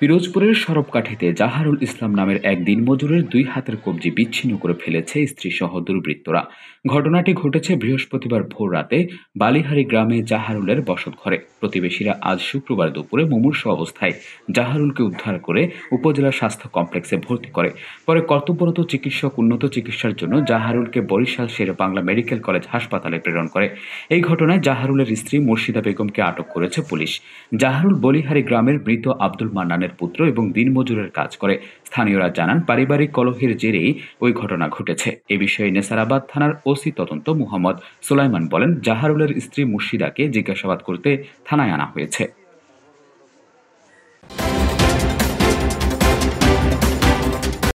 পিরোজপুরের সরবকাঠিতে জাহারুল ইসলাম নামের এক মজুরের দুই হাতের কবজি বিচ্ছিন্ন করে ফেলেছে স্ত্রী সহ দুর্বৃত্তরা ঘটনাটি ঘটেছে বৃহস্পতিবার ভোর রাতে বালিহারি গ্রামে জাহারুলের বসত ঘরে প্রতিবেশীরা আজ শুক্রবার দুপুরে মুমূর্ষ অবস্থায় জাহারুলকে উদ্ধার করে উপজেলা স্বাস্থ্য কমপ্লেক্সে ভর্তি করে পরে কর্তব্যরত চিকিৎসক উন্নত চিকিৎসার জন্য জাহারুলকে বরিশাল শের বাংলা মেডিকেল কলেজ হাসপাতালে প্রেরণ করে এই ঘটনায় জাহারুলের স্ত্রী মুর্শিদা বেগমকে আটক করেছে পুলিশ জাহারুল বলিহারি গ্রামের মৃত আব্দুল মান্নানের খানের পুত্র এবং দিনমজুরের কাজ করে স্থানীয়রা জানান পারিবারিক কলহের জেরেই ওই ঘটনা ঘটেছে এ বিষয়ে নেসারাবাদ থানার ওসি তদন্ত মুহম্মদ সুলাইমান বলেন জাহারুলের স্ত্রী মুর্শিদাকে জিজ্ঞাসাবাদ করতে থানায় আনা হয়েছে